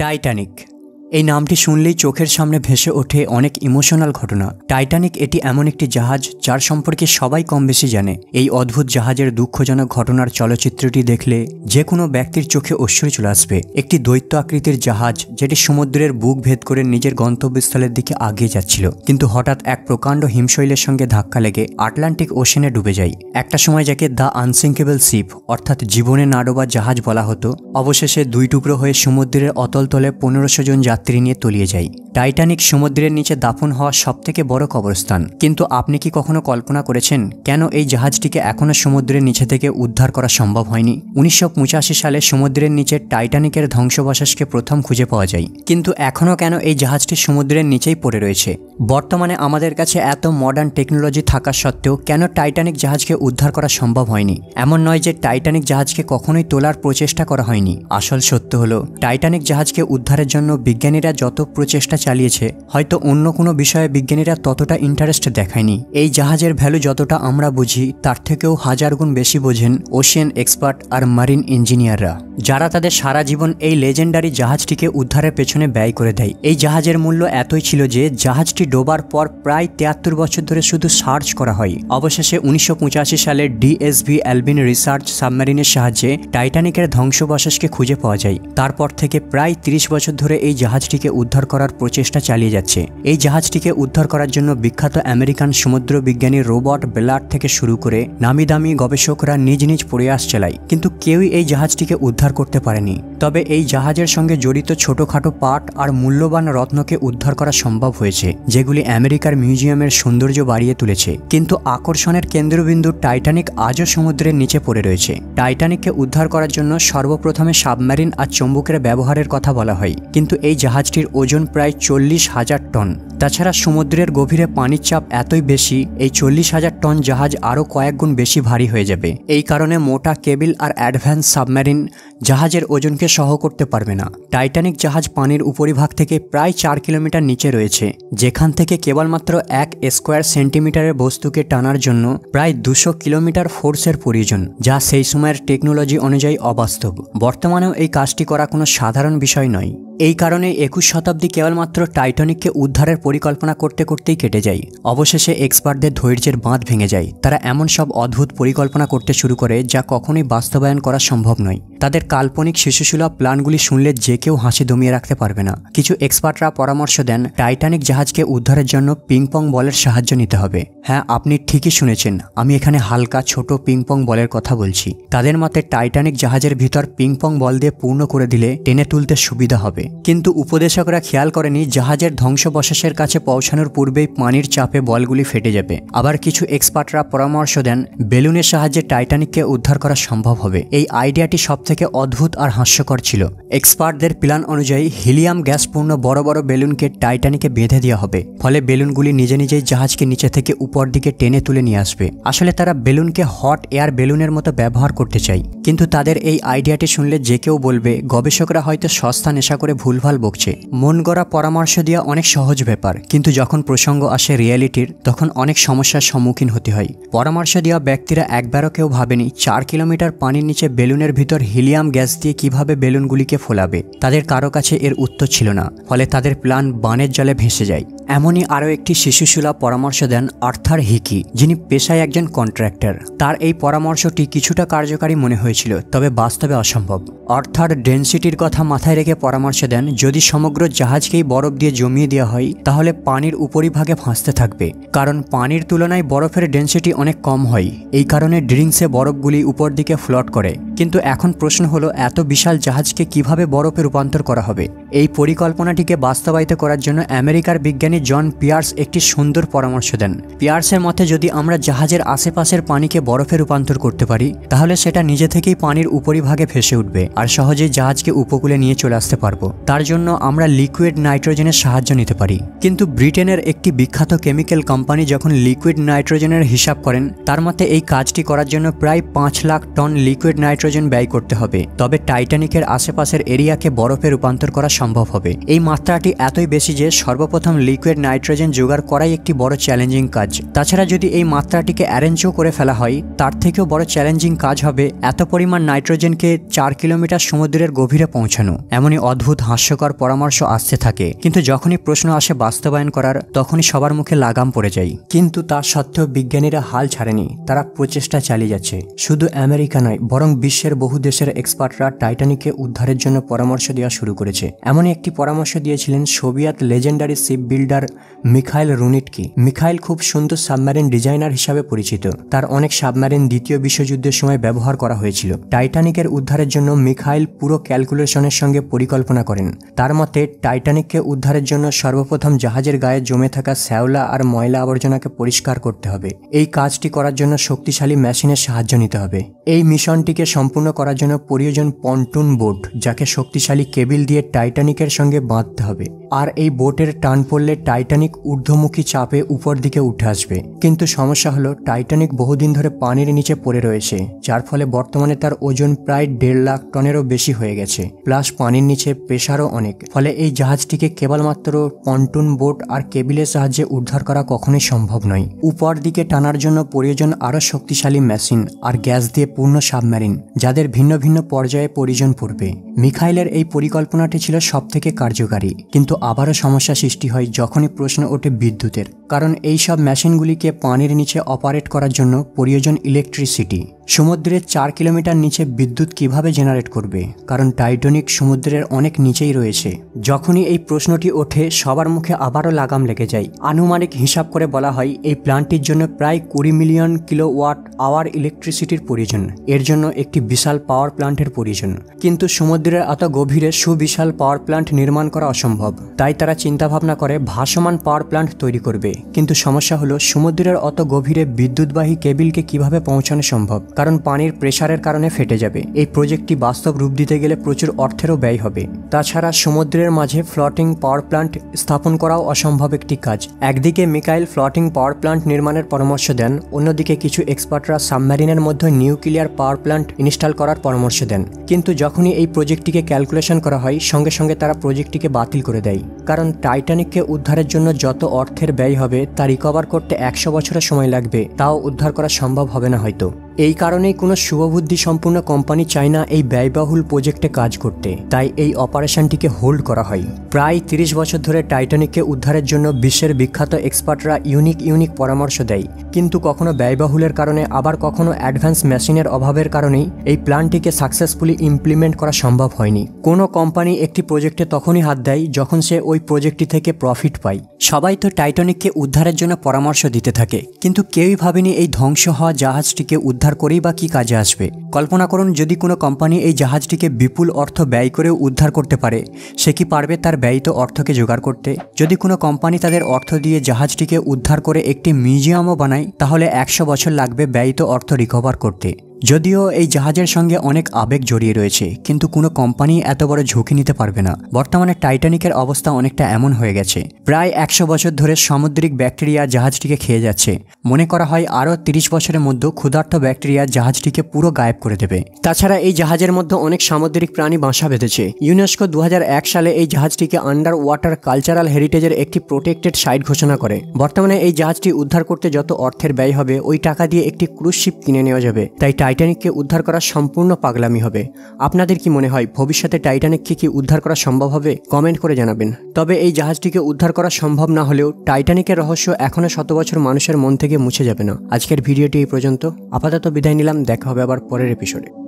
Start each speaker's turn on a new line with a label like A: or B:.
A: Titanic এই নামটি শুনলেই চোখের সামনে ভেসে ওঠে অনেক ইমোশনাল ঘটনা টাইটানিক এটি এমন একটি জাহাজ যার সম্পর্কে সবাই কম বেশি জানে এই অদ্ভুত জাহাজের দুঃখজনক ঘটনার চলচ্চিত্রটি দেখলে যে কোনো ব্যক্তির চোখে অশ্রু চলে আসবে একটি দৈত্য আকৃতির জাহাজ যেটি সমুদ্রের বুক ভেদ করে নিজের গন্তব্যস্থলের দিকে আগিয়ে যাচ্ছিল কিন্তু হঠাৎ এক প্রকাণ্ড হিমশৈলের সঙ্গে ধাক্কা লেগে আটলান্টিক ওশেনে ডুবে যায় একটা সময় যাকে দ্য আনসিঙ্কেবল শিপ অর্থাৎ জীবনে নাডোবা জাহাজ বলা হতো অবশেষে দুই টুকরো হয়ে সমুদ্রের অতলতলে পনেরোশো জন যাত্রী নিয়ে তলিয়ে যায় টাইটানিক সমুদ্রের নিচে দাফন হওয়া সবথেকে বড় কবরস্থান কিন্তু আপনি কি কখনো কল্পনা করেছেন কেন এই জাহাজটিকে এখনও সমুদ্রের নিচে থেকে উদ্ধার করা সম্ভব হয়নি উনিশশো সালে সমুদ্রের নিচে টাইটানিকের ধ্বংসবশেষকে প্রথম খুঁজে পাওয়া যায় কিন্তু এখনও কেন এই জাহাজটি সমুদ্রের নিচেই পড়ে রয়েছে বর্তমানে আমাদের কাছে এত মডার্ন টেকনোলজি থাকা সত্ত্বেও কেন টাইটানিক জাহাজকে উদ্ধার করা সম্ভব হয়নি এমন নয় যে টাইটানিক জাহাজকে কখনোই তোলার প্রচেষ্টা করা হয়নি আসল সত্য হলো টাইটানিক জাহাজকে উদ্ধারের জন্য বিজ্ঞান বিজ্ঞানীরা যত প্রচেষ্টা চালিয়েছে হয়তো অন্য কোনো বিষয়ে বিজ্ঞানীরা ততটা ইন্টারেস্ট দেখায়নি এই জাহাজের ভ্যালু যতটা আমরা বুঝি তার থেকেও হাজার গুণ বেশি বোঝেন ওশিয়ান এক্সপার্ট আর মারিন ইঞ্জিনিয়াররা যারা তাদের সারা জীবন এই লেজেন্ডারি জাহাজটিকে উদ্ধারের পেছনে ব্যয় করে দেয় এই জাহাজের মূল্য এতই ছিল যে জাহাজটি ডোবার পর প্রায় তিয়াত্তর বছর ধরে শুধু সার্চ করা হয় অবশেষে উনিশশো সালে ডিএসভি অ্যালবিন রিসার্চ সাবমেরিনের সাহায্যে টাইটানিকের ধ্বংসবশেষকে খুঁজে পাওয়া যায় তারপর থেকে প্রায় ৩০ বছর ধরে এই জাহাজ জাহাজটিকে উদ্ধার করার প্রচেষ্টা চালিয়ে যাচ্ছে এই জাহাজটিকে উদ্ধার করার জন্য বিখ্যাত আমেরিকান সমুদ্র বিজ্ঞানী রোবট বেলার থেকে শুরু করে নামি দামি গবেষকরা নিজ নিজ প্রয়াস চালায় কিন্তু কেউই এই জাহাজটিকে উদ্ধার করতে পারেনি তবে এই জাহাজের সঙ্গে জড়িত ছোটোখাটো পাট আর মূল্যবান রত্নকে উদ্ধার করা সম্ভব হয়েছে যেগুলি আমেরিকার মিউজিয়ামের সৌন্দর্য বাড়িয়ে তুলেছে কিন্তু আকর্ষণের কেন্দ্রবিন্দু টাইটানিক আজও সমুদ্রের নিচে পড়ে রয়েছে টাইটানিককে উদ্ধার করার জন্য সর্বপ্রথমে সাবমেরিন আর চম্বুকের ব্যবহারের কথা বলা হয় কিন্তু এই জাহাজটির ওজন প্রায় চল্লিশ হাজার টন তাছাড়া সমুদ্রের গভীরে পানির চাপ এতই বেশি এই চল্লিশ হাজার টন জাহাজ আরও কয়েক গুণ বেশি ভারী হয়ে যাবে এই কারণে মোটা কেবিল আর অ্যাডভান্স সাবমেরিন জাহাজের ওজনকে সহ করতে পারবে না টাইটানিক জাহাজ পানির উপরিভাগ থেকে প্রায় চার কিলোমিটার নিচে রয়েছে যেখান থেকে কেবলমাত্র এক স্কোয়ার সেন্টিমিটারের বস্তুকে টানার জন্য প্রায় দুশো কিলোমিটার ফোর্সের প্রয়োজন যা সেই সময়ের টেকনোলজি অনুযায়ী অবাস্তব বর্তমানেও এই কাজটি করা কোনো সাধারণ বিষয় নয় এই কারণে একুশ শতাব্দী কেবলমাত্র টাইটানিককে উদ্ধারের পরিকল্পনা করতে করতেই কেটে যায় অবশেষে এক্সপার্টদের ধৈর্যের বাঁধ ভেঙে যায় তারা এমন সব অদ্ভুত পরিকল্পনা করতে শুরু করে যা কখনোই বাস্তবায়ন করা সম্ভব নয় তাদের কাল্পনিক শিশুসুলভ প্ল্যানগুলি শুনলে যে কেউ হাসি দমিয়ে রাখতে পারবে না কিছু এক্সপার্টরা পরামর্শ দেন টাইটানিক জাহাজকে উদ্ধারের জন্য পিংপং বলের সাহায্য নিতে হবে হ্যাঁ আপনি ঠিকই শুনেছেন আমি এখানে হালকা ছোট পিংপং বলের কথা বলছি তাদের মতে টাইটানিক জাহাজের ভিতর পিংপং বল দিয়ে পূর্ণ করে দিলে টেনে তুলতে সুবিধা হবে কিন্তু উপদেশকরা খেয়াল করেনি জাহাজের ধ্বংসবশেষের কাছে পৌঁছানোর পূর্বেই পানির চাপে বলগুলি ফেটে যাবে আবার কিছু এক্সপার্টরা পরামর্শ দেন বেলুনের সাহায্যে টাইটানিককে উদ্ধার করা সম্ভব হবে এই আইডিয়াটি সবথেকে অদ্ভুত আর হাস্যকর ছিল এক্সপার্টদের প্ল্যান অনুযায়ী হিলিয়াম গ্যাসপূর্ণ বড় বড় বেলুনকে টাইটানিকে বেঁধে দেওয়া হবে ফলে বেলুনগুলি নিজে নিজেই জাহাজকে নিচে থেকে উপর দিকে টেনে তুলে নিয়ে আসবে আসলে তারা বেলুনকে হট এয়ার বেলুনের মতো ব্যবহার করতে চাই কিন্তু তাদের এই আইডিয়াটি শুনলে যে কেউ বলবে গবেষকরা হয়তো সস্তা নেশা করে ভুলভাল বকছে মন গড়া পরামর্শ দেওয়া অনেক সহজ ব্যাপার কিন্তু যখন প্রসঙ্গ আসে রিয়ালিটির তখন অনেক সমস্যার সম্মুখীন হতে হয় পরামর্শ দেওয়া ব্যক্তিরা একবারও কেউ ভাবেনি চার কিলোমিটার পানির নিচে বেলুনের ভিতর হিলিয়াম গ্যাস দিয়ে কিভাবে বেলুনগুলিকে ফোলাবে তাদের কারো কাছে এর উত্তর ছিল না ফলে তাদের প্ল্যান বানের জলে ভেসে যায় এমনই আরও একটি শিশুসুলভ পরামর্শ দেন আর্থার হিকি যিনি পেশায় একজন কন্ট্রাক্টর তার এই পরামর্শটি কিছুটা কার্যকারী মনে হয়েছিল তবে বাস্তবে অসম্ভব অর্থাৎ ডেন্সিটির কথা মাথায় রেখে পরামর্শ দেন যদি সমগ্র জাহাজকেই বরফ দিয়ে জমিয়ে দেওয়া হয় তাহলে পানির উপরিভাগে ফাঁসতে থাকবে কারণ পানির তুলনায় বরফের ডেন্সিটি অনেক কম হয় এই কারণে ড্রিঙ্কসে বরফগুলি উপর দিকে ফ্লট করে কিন্তু এখন প্রশ্ন হলো এত বিশাল জাহাজকে কিভাবে বরফে রূপান্তর করা হবে এই পরিকল্পনাটিকে বাস্তবায়িত করার জন্য আমেরিকার বিজ্ঞানী বিজ্ঞানী জন পিয়ার্স একটি সুন্দর পরামর্শ দেন পিয়ার্সের মতে যদি আমরা জাহাজের আশেপাশের পানিকে বরফে রূপান্তর করতে পারি তাহলে সেটা নিজে থেকেই পানির উপরিভাগে ফেসে উঠবে আর সহজেই জাহাজকে উপকূলে নিয়ে চলে আসতে পারবো তার জন্য আমরা লিকুইড নাইট্রোজেনের সাহায্য নিতে পারি কিন্তু ব্রিটেনের একটি বিখ্যাত কেমিক্যাল কোম্পানি যখন লিকুইড নাইট্রোজেনের হিসাব করেন তার মতে এই কাজটি করার জন্য প্রায় পাঁচ লাখ টন লিকুইড নাইট্রোজেন ব্যয় করতে হবে তবে টাইটানিকের আশেপাশের এরিয়াকে বরফে রূপান্তর করা সম্ভব হবে এই মাত্রাটি এতই বেশি যে সর্বপ্রথম লিকুইড লিকুইড নাইট্রোজেন জোগাড় করাই একটি বড় চ্যালেঞ্জিং কাজ তাছাড়া যদি এই মাত্রাটিকে অ্যারেঞ্জও করে ফেলা হয় তার থেকেও বড় চ্যালেঞ্জিং কাজ হবে এত পরিমাণ নাইট্রোজেনকে চার কিলোমিটার সমুদ্রের গভীরে পৌঁছানো এমনই অদ্ভুত হাস্যকর পরামর্শ আসতে থাকে কিন্তু যখনই প্রশ্ন আসে বাস্তবায়ন করার তখনই সবার মুখে লাগাম পড়ে যায় কিন্তু তা সত্ত্বেও বিজ্ঞানীরা হাল ছাড়েনি তারা প্রচেষ্টা চালিয়ে যাচ্ছে শুধু আমেরিকা নয় বরং বিশ্বের বহু দেশের এক্সপার্টরা টাইটানিককে উদ্ধারের জন্য পরামর্শ দেওয়া শুরু করেছে এমনই একটি পরামর্শ দিয়েছিলেন Soviet legendary ship builder designer Mikhail Rudnitsky Mikhail খুব সুন্দর সাবমেরিন ডিজাইনার হিসাবে পরিচিত তার অনেক সাবমেরিন দ্বিতীয় বিশ্বযুদ্ধের সময় ব্যবহার করা হয়েছিল টাইটানিকের উদ্ধারের জন্য মিখাইল পুরো ক্যালকুলেশনের সঙ্গে পরিকল্পনা করেন তার মতে টাইটানিককে উদ্ধারের জন্য সর্বপ্রথম জাহাজের গায়ে জমে থাকা শ্যাওলা আর ময়লা আবর্জনাকে পরিষ্কার করতে হবে এই কাজটি করার জন্য শক্তিশালী মেশিনের সাহায্য নিতে হবে এই মিশনটিকে সম্পূর্ণ করার জন্য প্রয়োজন পন্টুন বোট যাকে শক্তিশালী কেবিল দিয়ে টাইটানিকের সঙ্গে বাঁধতে হবে আর এই বোটের টান পড়লে টাইটানিক ঊর্ধ্বমুখী চাপে উপর দিকে উঠে আসবে কিন্তু সমস্যা হলো টাইটানিক বহুদিন ধরে পানির নিচে পড়ে রয়েছে যার ফলে বর্তমানে তার ওজন প্রায় দেড় লাখ টনেরও বেশি হয়ে গেছে প্লাস পানির নিচে প্রেশারও অনেক ফলে এই জাহাজটিকে কেবলমাত্র পন্টুন বোট আর কেবিলের সাহায্যে উদ্ধার করা কখনোই সম্ভব নয় উপর দিকে টানার জন্য প্রয়োজন আরও শক্তিশালী মেশিন আর গ্যাস দিয়ে পূর্ণ সাবমেরিন যাদের ভিন্ন ভিন্ন পর্যায়ে প্রয়োজন পড়বে মিখাইলের এই পরিকল্পনাটি ছিল সবথেকে কার্যকারী কিন্তু আবারও সমস্যা সৃষ্টি হয় যখনই প্রশ্ন ওঠে বিদ্যুতের কারণ এই সব মেশিনগুলিকে পানির নিচে অপারেট করার জন্য প্রয়োজন ইলেকট্রিসিটি সমুদ্রের চার কিলোমিটার নিচে বিদ্যুৎ কিভাবে জেনারেট করবে কারণ টাইটনিক সমুদ্রের অনেক নিচেই রয়েছে যখনই এই প্রশ্নটি ওঠে সবার মুখে আবারও লাগাম লেগে যায় আনুমানিক হিসাব করে বলা হয় এই প্ল্যান্টটির জন্য প্রায় কুড়ি মিলিয়ন কিলোওয়াট আওয়ার ইলেকট্রিসিটির প্রয়োজন এর জন্য একটি বিশাল পাওয়ার প্ল্যান্টের প্রয়োজন কিন্তু সমুদ্রের এত গভীরে সুবিশাল পাওয়ার প্ল্যান্ট নির্মাণ করা অসম্ভব তাই তারা চিন্তাভাবনা করে ভাসমান পাওয়ার প্ল্যান্ট তৈরি করবে কিন্তু সমস্যা হলো সমুদ্রের অত গভীরে বিদ্যুৎবাহী কেবিলকে কিভাবে পৌঁছানো সম্ভব কারণ পানির প্রেশারের কারণে ফেটে যাবে এই প্রজেক্টটি বাস্তব রূপ দিতে গেলে প্রচুর অর্থেরও ব্যয় হবে তাছাড়া সমুদ্রের মাঝে ফ্লটিং পাওয়ার প্লান্ট স্থাপন করাও অসম্ভব একটি কাজ একদিকে মিকাইল ফ্লটিং পাওয়ার প্লান্ট নির্মাণের পরামর্শ দেন অন্যদিকে কিছু এক্সপার্টরা সাবমেরিনের মধ্যে নিউক্লিয়ার পাওয়ার প্লান্ট ইনস্টল করার পরামর্শ দেন কিন্তু যখনই এই প্রজেক্টটিকে ক্যালকুলেশন করা হয় সঙ্গে সঙ্গে তারা প্রজেক্টটিকে বাতিল করে দেয় কারণ টাইটানিককে উদ্ধারের জন্য যত অর্থের ব্যয় হবে তা রিকভার করতে একশো বছরের সময় লাগবে তাও উদ্ধার করা সম্ভব হবে না হয়তো এই কারণেই কোনো শুভবুদ্ধি সম্পূর্ণ কোম্পানি চায় না এই ব্যয়বহুল প্রজেক্টে কাজ করতে তাই এই অপারেশনটিকে হোল্ড করা হয় প্রায় ৩০ বছর ধরে টাইটানিককে উদ্ধারের জন্য বিশ্বের বিখ্যাত এক্সপার্টরা ইউনিক ইউনিক পরামর্শ দেয় কিন্তু কখনো ব্যয়বহুলের কারণে আবার কখনো অ্যাডভান্স মেশিনের অভাবের কারণেই এই প্ল্যানটিকে সাকসেসফুলি ইমপ্লিমেন্ট করা সম্ভব হয়নি কোনো কোম্পানি একটি প্রজেক্টে তখনই হাত দেয় যখন সে ওই প্রজেক্টটি থেকে প্রফিট পায় সবাই তো টাইটানিককে উদ্ধারের জন্য পরামর্শ দিতে থাকে কিন্তু কেউই ভাবেনি এই ধ্বংস হওয়া জাহাজটিকে উদ্ধার ধার করেই বা কী কাজে আসবে কল্পনা করুন যদি কোনো কোম্পানি এই জাহাজটিকে বিপুল অর্থ ব্যয় করেও উদ্ধার করতে পারে সে কি পারবে তার ব্যয়িত অর্থকে জোগাড় করতে যদি কোনো কোম্পানি তাদের অর্থ দিয়ে জাহাজটিকে উদ্ধার করে একটি মিউজিয়ামও বানায় তাহলে একশো বছর লাগবে ব্যয়িত অর্থ রিকভার করতে যদিও এই জাহাজের সঙ্গে অনেক আবেগ জড়িয়ে রয়েছে কিন্তু কোনো কোম্পানি এত বড় ঝুঁকি নিতে পারবে না বর্তমানে টাইটানিকের অবস্থা অনেকটা এমন হয়ে গেছে প্রায় একশো বছর ধরে সামুদ্রিক ব্যাকটেরিয়া জাহাজটিকে খেয়ে যাচ্ছে মনে করা হয় আরও তিরিশ বছরের মধ্যে ক্ষুধার্ত ব্যাকটেরিয়া জাহাজটিকে পুরো গায়েব করে দেবে তাছাড়া এই জাহাজের মধ্যে অনেক সামুদ্রিক প্রাণী বাসা বেঁধেছে ইউনেস্কো দু সালে এই জাহাজটিকে আন্ডার ওয়াটার কালচারাল হেরিটেজের একটি প্রোটেক্টেড সাইট ঘোষণা করে বর্তমানে এই জাহাজটি উদ্ধার করতে যত অর্থের ব্যয় হবে ওই টাকা দিয়ে একটি ক্রুজশিপ শিপ কিনে নেওয়া যাবে তাই টাইটানিককে উদ্ধার করা সম্পূর্ণ পাগলামি হবে আপনাদের কি মনে হয় ভবিষ্যতে টাইটানিককে কি উদ্ধার করা সম্ভব হবে কমেন্ট করে জানাবেন তবে এই জাহাজটিকে উদ্ধার করা সম্ভব না হলেও টাইটানিকের রহস্য এখনও শত বছর মানুষের মন থেকে মুছে যাবে না আজকের ভিডিওটি এই পর্যন্ত আপাতত বিদায় নিলাম দেখা হবে আবার পরের পরের এপিসোডে